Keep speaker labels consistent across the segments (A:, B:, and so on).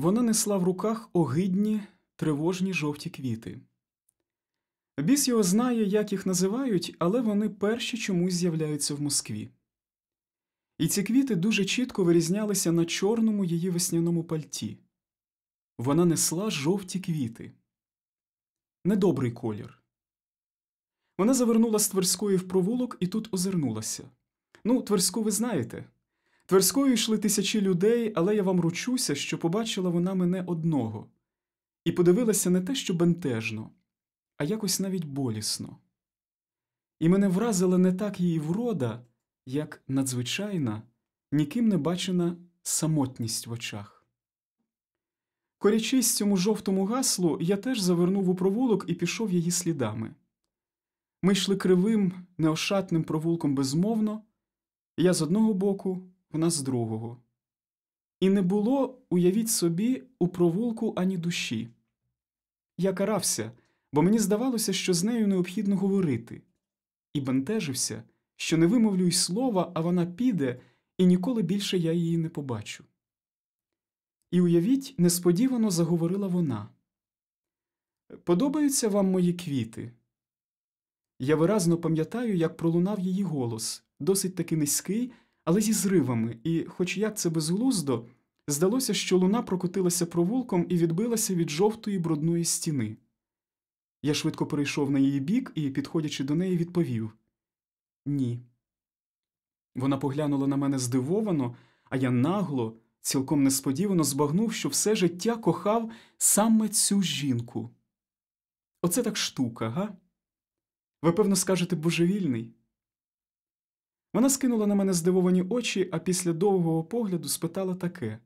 A: Вона несла в руках огидні тривожні жовті квіти. Біс його знає, як їх називають, але вони перші чомусь з'являються в Москві. І ці квіти дуже чітко вирізнялися на чорному її весняному пальті. Вона несла жовті квіти. Недобрий колір. Вона завернула з Тверської в провулок і тут озирнулася. Ну, Тверську ви знаєте. Тверською йшли тисячі людей, але я вам ручуся, що побачила вона мене одного, і подивилася не те, що бентежно, а якось навіть болісно. І мене вразила не так її врода, як надзвичайна, ніким не бачена самотність в очах. Корячись цьому жовтому гаслу, я теж завернув у провулок і пішов її слідами. Ми йшли кривим, неошатним провулком безмовно, я з одного боку вона з другого. І не було, уявіть собі, у провулку ані душі. Я карався, бо мені здавалося, що з нею необхідно говорити, і бентежився, що не вимовлю й слова, а вона піде, і ніколи більше я її не побачу. І уявіть, несподівано заговорила вона. Подобаються вам мої квіти? Я виразно пам'ятаю, як пролунав її голос, досить таки низький але зі зривами, і, хоч як це безглуздо, здалося, що луна прокотилася провулком і відбилася від жовтої брудної стіни. Я швидко перейшов на її бік і, підходячи до неї, відповів Ні. Вона поглянула на мене здивовано, а я нагло, цілком несподівано збагнув, що все життя кохав саме цю жінку. Оце так штука, га? Ви певно скажете божевільний. Вона скинула на мене здивовані очі, а після довгого погляду спитала таке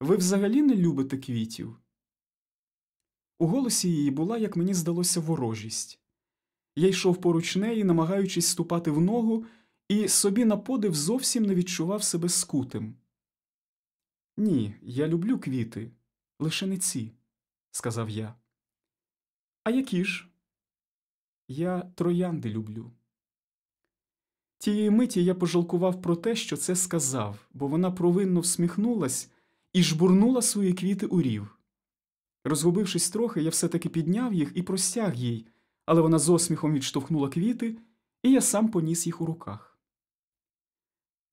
A: Ви взагалі не любите квітів? У голосі її була, як мені здалося, ворожість. Я йшов поруч неї, намагаючись ступати в ногу, і собі на подив зовсім не відчував себе скутим. Ні, я люблю квіти, лише не ці, сказав я. А які ж? Я троянди люблю. Тієї миті я пожалкував про те, що це сказав, бо вона провинно всміхнулась і жбурнула свої квіти у рів. Розгубившись трохи, я все таки підняв їх і простяг їй, але вона з осміхом відштовхнула квіти, і я сам поніс їх у руках.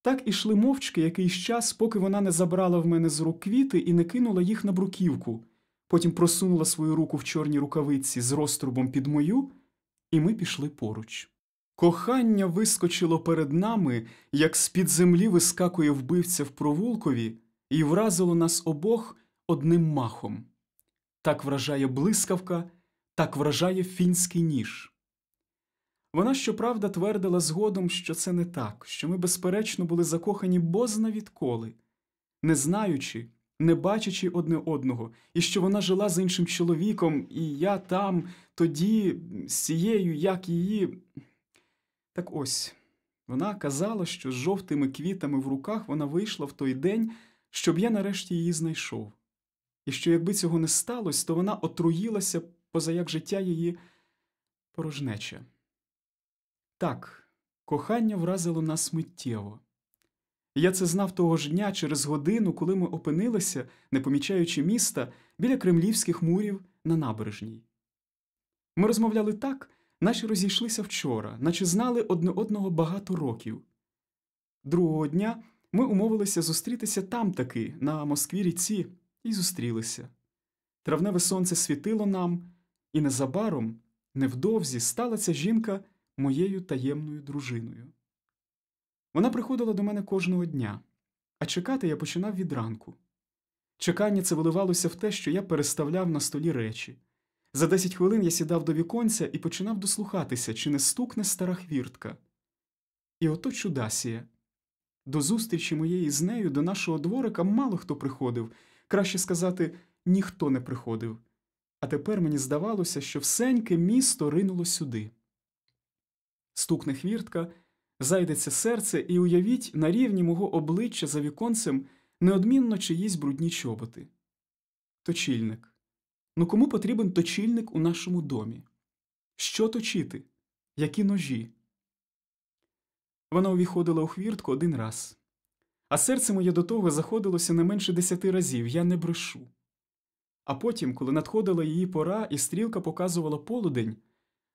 A: Так ішли мовчки якийсь час, поки вона не забрала в мене з рук квіти і не кинула їх на бруківку, потім просунула свою руку в чорній рукавиці з розтрубом під мою, і ми пішли поруч. Кохання вискочило перед нами, як з-під землі вискакує вбивця в провулкові, і вразило нас обох одним махом. Так вражає блискавка, так вражає фінський ніж. Вона, щоправда, твердила згодом, що це не так, що ми, безперечно, були закохані бозна відколи, не знаючи, не бачачи одне одного, і що вона жила з іншим чоловіком, і я там, тоді, з цією, як її. Так ось вона казала, що з жовтими квітами в руках вона вийшла в той день, щоб я нарешті її знайшов, і що якби цього не сталося, то вона отруїлася поза як життя її порожнече. Так, кохання вразило нас миттєво. Я це знав того ж дня через годину, коли ми опинилися, не помічаючи міста, біля кремлівських мурів на набережній. Ми розмовляли так, наче розійшлися вчора, наче знали одне одного багато років. Другого дня ми умовилися зустрітися там таки, на Москві ріці, і зустрілися. Травневе сонце світило нам, і незабаром, невдовзі, стала ця жінка моєю таємною дружиною. Вона приходила до мене кожного дня, а чекати я починав від ранку. Чекання це виливалося в те, що я переставляв на столі речі. За десять хвилин я сідав до віконця і починав дослухатися, чи не стукне стара хвіртка. І ото чудасія. До зустрічі моєї з нею до нашого дворика мало хто приходив, краще сказати, ніхто не приходив. А тепер мені здавалося, що всеньке місто ринуло сюди. Стукне хвіртка, зайдеться серце, і уявіть, на рівні мого обличчя за віконцем неодмінно чиїсь брудні чоботи. Точільник. Ну кому потрібен точильник у нашому домі? Що точити? Які ножі? Вона увіходила у хвіртку один раз. А серце моє до того заходилося не менше десяти разів, я не брешу. А потім, коли надходила її пора, і стрілка показувала полудень,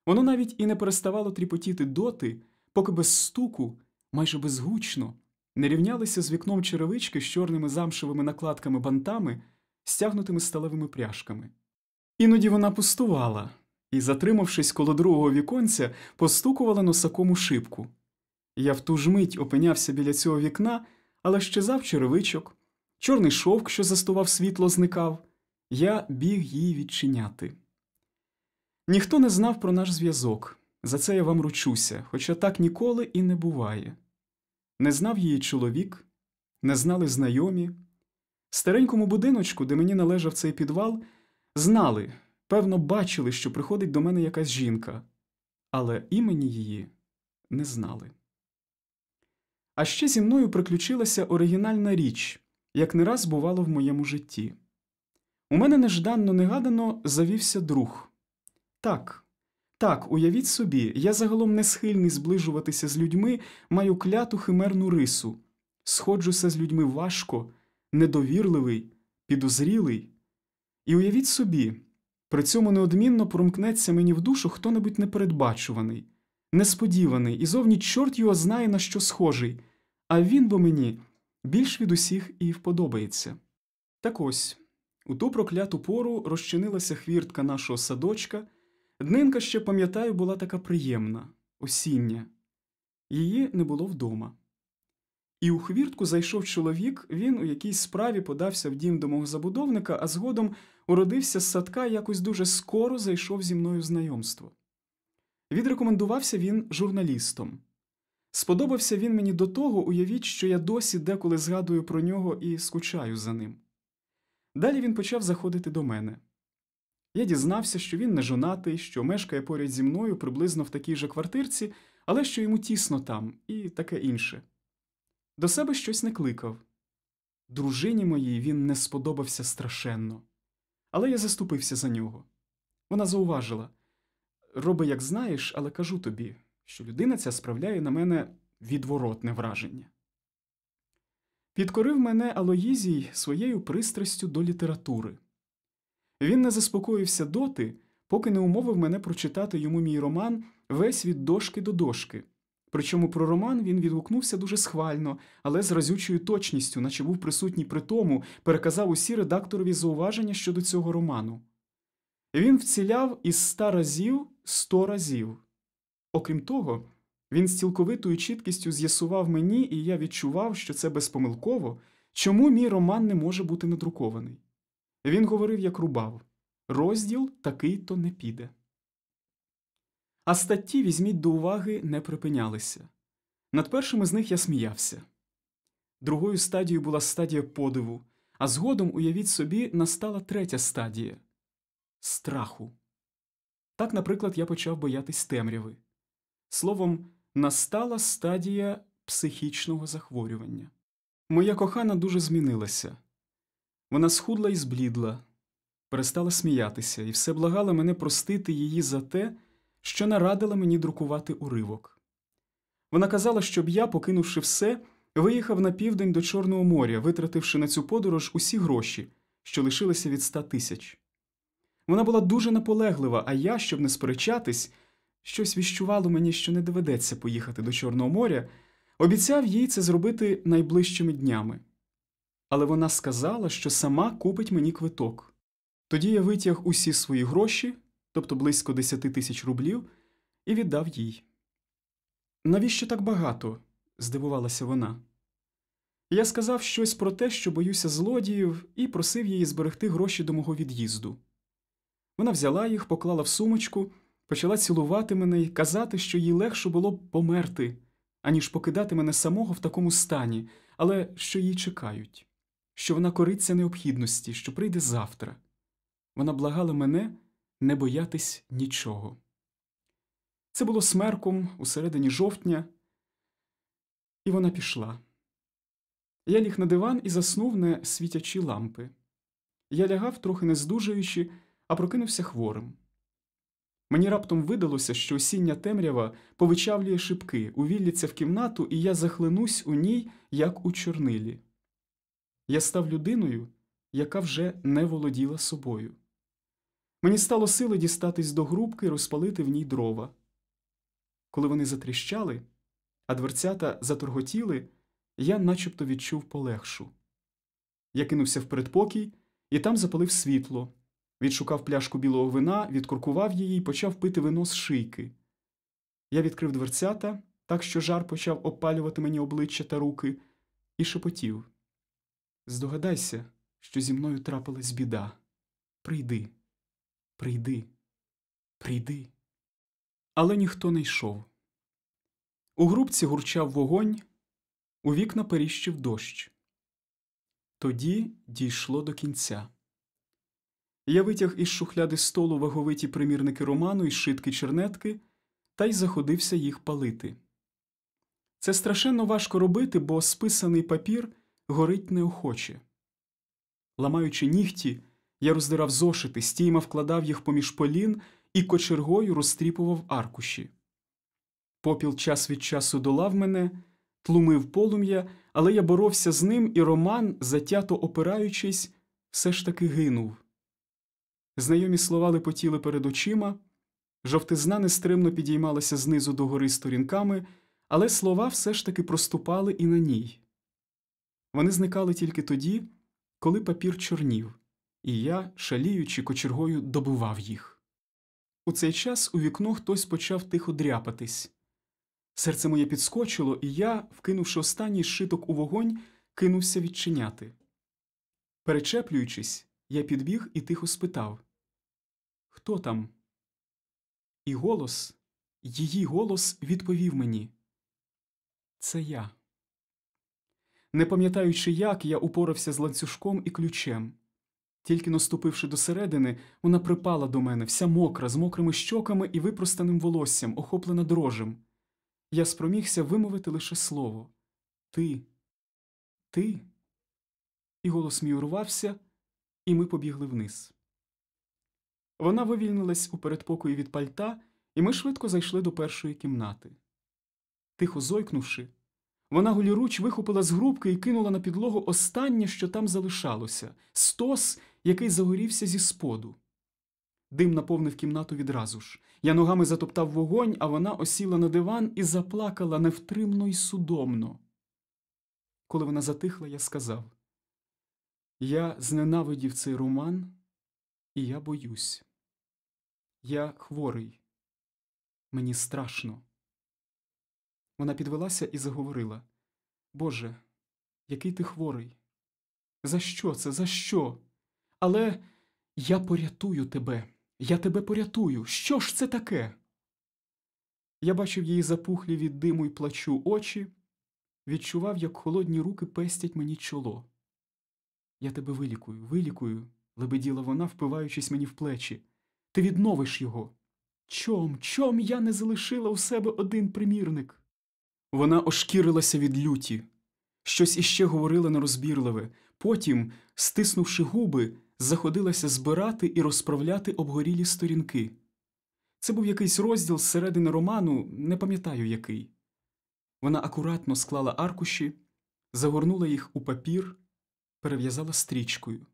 A: воно навіть і не переставало тріпотіти доти, поки без стуку, майже безгучно, не рівнялися з вікном черевички з чорними замшевими накладками бантами, стягнутими сталевими пряжками. Іноді вона пустувала і, затримавшись коло другого віконця, постукувала носаком у шибку. Я в ту ж мить опинявся біля цього вікна, але щезав черевичок, чорний шовк, що застував світло, зникав. Я біг її відчиняти. Ніхто не знав про наш зв'язок, за це я вам ручуся, хоча так ніколи і не буває. Не знав її чоловік, не знали знайомі. Старенькому будиночку, де мені належав цей підвал, Знали, певно, бачили, що приходить до мене якась жінка, але імені її не знали. А ще зі мною приключилася оригінальна річ, як не раз бувало в моєму житті. У мене нежданно негадано завівся друг. Так, так, уявіть собі, я загалом не схильний зближуватися з людьми, маю кляту химерну рису. Сходжуся з людьми важко, недовірливий, підозрілий. І уявіть собі, при цьому неодмінно промкнеться мені в душу хто небудь непередбачуваний, несподіваний, і зовні чорт його знає, на що схожий, а він бо мені більш від усіх і вподобається. Так ось у ту прокляту пору розчинилася хвіртка нашого садочка. Днинка ще, пам'ятаю, була така приємна, осіння, її не було вдома. І у хвіртку зайшов чоловік, він у якійсь справі подався в дім до мого забудовника, а згодом уродився з садка якось дуже скоро зайшов зі мною знайомство. Відрекомендувався він журналістом. Сподобався він мені до того, уявіть, що я досі деколи згадую про нього і скучаю за ним. Далі він почав заходити до мене. Я дізнався, що він не жонатий, що мешкає поряд зі мною приблизно в такій же квартирці, але що йому тісно там, і таке інше. До себе щось не кликав. Дружині моїй він не сподобався страшенно. Але я заступився за нього. Вона зауважила роби, як знаєш, але кажу тобі, що людина ця справляє на мене відворотне враження. Підкорив мене Алоїзій своєю пристрастю до літератури. Він не заспокоївся доти, поки не умовив мене прочитати йому мій роман весь від дошки до дошки. Причому про роман він відгукнувся дуже схвально, але з разючою точністю, наче був присутній при тому, переказав усі редакторові зауваження щодо цього роману. Він вціляв із ста разів сто разів. Окрім того, він з цілковитою чіткістю з'ясував мені, і я відчував, що це безпомилково, чому мій роман не може бути надрукований. Він говорив, як рубав розділ такий то не піде а статті візьміть до уваги не припинялися. Над першими з них я сміявся. Другою стадією була стадія подиву, а згодом, уявіть собі, настала третя стадія страху. Так, наприклад, я почав боятись темряви. Словом, настала стадія психічного захворювання. Моя кохана дуже змінилася. Вона схудла і зблідла, перестала сміятися і все благала мене простити її за те що нарадила мені друкувати уривок. Вона казала, щоб я, покинувши все, виїхав на південь до Чорного моря, витративши на цю подорож усі гроші, що лишилися від ста тисяч. Вона була дуже наполеглива, а я, щоб не сперечатись, щось віщувало мені, що не доведеться поїхати до Чорного моря, обіцяв їй це зробити найближчими днями. Але вона сказала, що сама купить мені квиток. Тоді я витяг усі свої гроші тобто близько 10 тисяч рублів, і віддав їй. Навіщо так багато? здивувалася вона. Я сказав щось про те, що боюся злодіїв, і просив її зберегти гроші до мого від'їзду. Вона взяла їх, поклала в сумочку, почала цілувати мене і казати, що їй легше було б померти, аніж покидати мене самого в такому стані, але що її чекають, що вона кориться необхідності, що прийде завтра. Вона благала мене, не боятись нічого. Це було смерком у середині жовтня, і вона пішла. Я ліг на диван і заснув не світячі лампи. Я лягав, трохи не здужуючи, а прокинувся хворим. Мені раптом видалося, що осіння темрява повичавлює шибки, увілліться в кімнату, і я захлинусь у ній, як у чорнилі. Я став людиною, яка вже не володіла собою. Мені стало сили дістатись до грубки і розпалити в ній дрова. Коли вони затріщали, а дверцята заторготіли, я начебто відчув полегшу. Я кинувся в передпокій і там запалив світло, відшукав пляшку білого вина, відкуркував її і почав пити вино з шийки. Я відкрив дверцята, так що жар почав опалювати мені обличчя та руки, і шепотів Здогадайся, що зі мною трапилась біда. Прийди прийди, прийди. Але ніхто не йшов. У грубці гурчав вогонь, у вікна періщив дощ. Тоді дійшло до кінця. Я витяг із шухляди столу ваговиті примірники роману і шитки чернетки та й заходився їх палити. Це страшенно важко робити, бо списаний папір горить неохоче. Ламаючи нігті, я роздирав зошити, стійма вкладав їх поміж полін і кочергою розтріпував аркуші. Попіл час від часу долав мене, тлумив полум'я, але я боровся з ним, і Роман, затято опираючись, все ж таки гинув. Знайомі слова лепотіли перед очима, жовтизна нестримно підіймалася знизу до гори сторінками, але слова все ж таки проступали і на ній. Вони зникали тільки тоді, коли папір чорнів і я, шаліючи кочергою, добував їх. У цей час у вікно хтось почав тихо дряпатись. Серце моє підскочило, і я, вкинувши останній шиток у вогонь, кинувся відчиняти. Перечеплюючись, я підбіг і тихо спитав Хто там? І голос, її голос відповів мені Це я. Не пам'ятаючи, як я упорався з ланцюжком і ключем. Тільки наступивши до середини, вона припала до мене, вся мокра, з мокрими щоками і випростаним волоссям, охоплена дрожем. Я спромігся вимовити лише слово Ти, ти. І голос мій урвався, і ми побігли вниз. Вона вивільнилась у передпокої від пальта, і ми швидко зайшли до першої кімнати. Тихо зойкнувши, вона голіруч вихопила з грубки і кинула на підлогу останнє, що там залишалося стос який загорівся зі споду. Дим наповнив кімнату відразу ж. Я ногами затоптав вогонь, а вона осіла на диван і заплакала невтримно й судомно. Коли вона затихла, я сказав Я зненавидів цей роман, і я боюсь. Я хворий, мені страшно. Вона підвелася і заговорила Боже, який ти хворий? За що це? За що? Але я порятую тебе, я тебе порятую. Що ж це таке? Я бачив її запухлі від диму і плачу очі, відчував, як холодні руки пестять мені чоло. Я тебе вилікую, вилікую, лебеділа вона, впиваючись мені в плечі. Ти відновиш його. Чом, чом я не залишила у себе один примірник? Вона ошкірилася від люті, щось іще говорила нерозбірливе. Потім, стиснувши губи, заходилася збирати і розправляти обгорілі сторінки. Це був якийсь розділ зсередини роману, не пам'ятаю який. Вона акуратно склала аркуші, загорнула їх у папір, перев'язала стрічкою.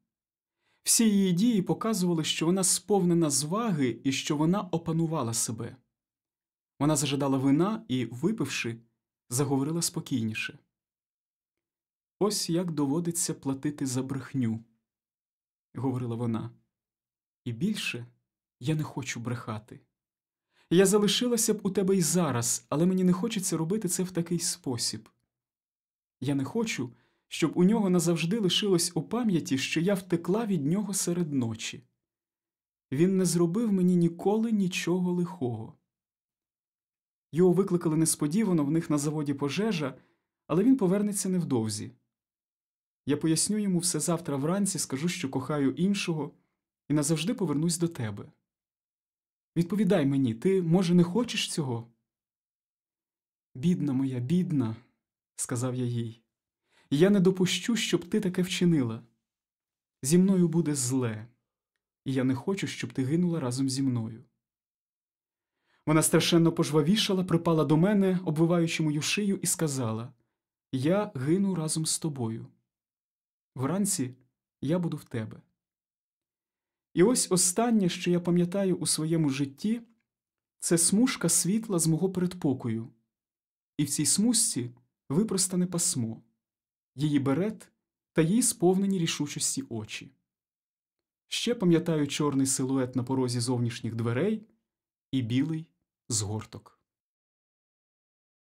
A: Всі її дії показували, що вона сповнена зваги і що вона опанувала себе. Вона зажадала вина і, випивши, заговорила спокійніше. Ось як доводиться платити за брехню говорила вона. І більше я не хочу брехати. Я залишилася б у тебе і зараз, але мені не хочеться робити це в такий спосіб. Я не хочу, щоб у нього назавжди лишилось у пам'яті, що я втекла від нього серед ночі. Він не зробив мені ніколи нічого лихого. Його викликали несподівано в них на заводі пожежа, але він повернеться невдовзі. Я поясню йому все завтра вранці, скажу, що кохаю іншого, і назавжди повернусь до тебе. Відповідай мені, ти, може, не хочеш цього? Бідна моя, бідна, сказав я їй, я не допущу, щоб ти таке вчинила. Зі мною буде зле, і я не хочу, щоб ти гинула разом зі мною. Вона страшенно пожвавішала, припала до мене, обвиваючи мою шию, і сказала Я гину разом з тобою. Вранці я буду в тебе. І ось останнє, що я пам'ятаю у своєму житті, це смужка світла з мого передпокою, і в цій смужці випростане пасмо, її берет та їй сповнені рішучості очі. Ще пам'ятаю чорний силует на порозі зовнішніх дверей і білий згорток.